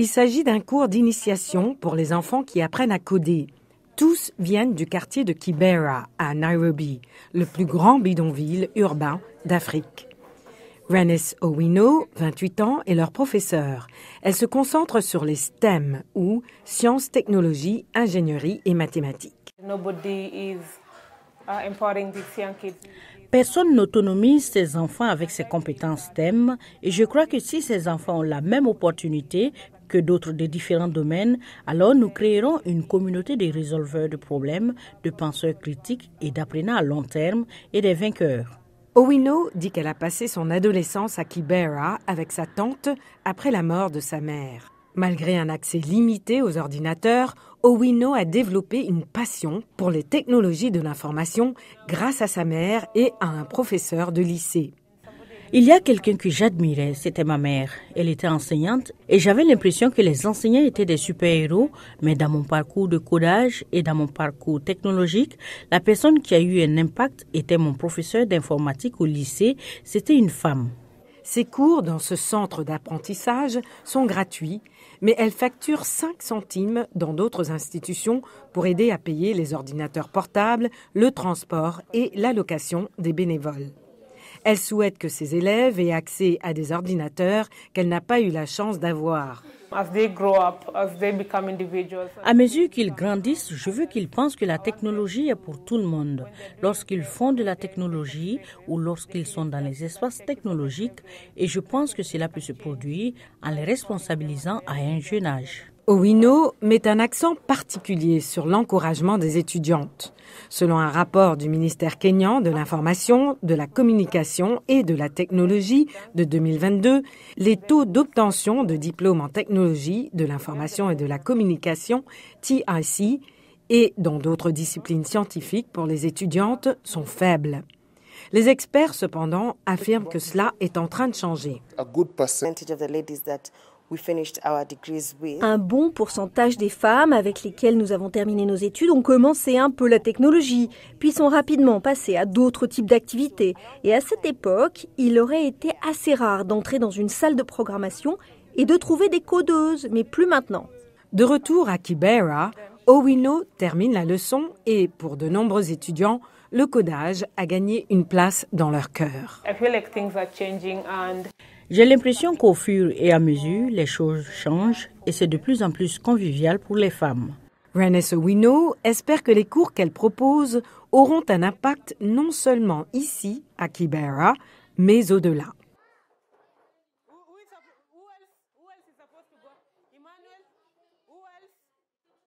Il s'agit d'un cours d'initiation pour les enfants qui apprennent à coder. Tous viennent du quartier de Kibera à Nairobi, le plus grand bidonville urbain d'Afrique. Renes Owino, 28 ans, est leur professeur. Elle se concentre sur les STEM ou sciences, technologies, ingénierie et mathématiques. Uh, Personne n'autonomise ces enfants avec ces compétences STEM et je crois que si ces enfants ont la même opportunité que d'autres des différents domaines, alors nous créerons une communauté des résolveurs de problèmes, de penseurs critiques et d'apprenants à long terme et des vainqueurs. Owino dit qu'elle a passé son adolescence à Kibera avec sa tante après la mort de sa mère. Malgré un accès limité aux ordinateurs, Owino a développé une passion pour les technologies de l'information grâce à sa mère et à un professeur de lycée. Il y a quelqu'un que j'admirais, c'était ma mère. Elle était enseignante et j'avais l'impression que les enseignants étaient des super-héros, mais dans mon parcours de codage et dans mon parcours technologique, la personne qui a eu un impact était mon professeur d'informatique au lycée, c'était une femme. Ses cours dans ce centre d'apprentissage sont gratuits, mais elle facture 5 centimes dans d'autres institutions pour aider à payer les ordinateurs portables, le transport et l'allocation des bénévoles. Elle souhaite que ses élèves aient accès à des ordinateurs qu'elle n'a pas eu la chance d'avoir. À mesure qu'ils grandissent, je veux qu'ils pensent que la technologie est pour tout le monde. Lorsqu'ils font de la technologie ou lorsqu'ils sont dans les espaces technologiques, et je pense que cela peut se produire en les responsabilisant à un jeune âge. Owino met un accent particulier sur l'encouragement des étudiantes. Selon un rapport du ministère kényan de l'information, de la communication et de la technologie de 2022, les taux d'obtention de diplômes en technologie, de l'information et de la communication, TIC, et dans d'autres disciplines scientifiques pour les étudiantes sont faibles. Les experts, cependant, affirment que cela est en train de changer. Un bon pourcentage des femmes avec lesquelles nous avons terminé nos études ont commencé un peu la technologie, puis sont rapidement passées à d'autres types d'activités. Et à cette époque, il aurait été assez rare d'entrer dans une salle de programmation et de trouver des codeuses, mais plus maintenant. De retour à Kibera, Owino termine la leçon et, pour de nombreux étudiants, le codage a gagné une place dans leur cœur. J'ai l'impression qu'au fur et à mesure, les choses changent et c'est de plus en plus convivial pour les femmes. Renessa Wino espère que les cours qu'elle propose auront un impact non seulement ici, à Kibera, mais au-delà.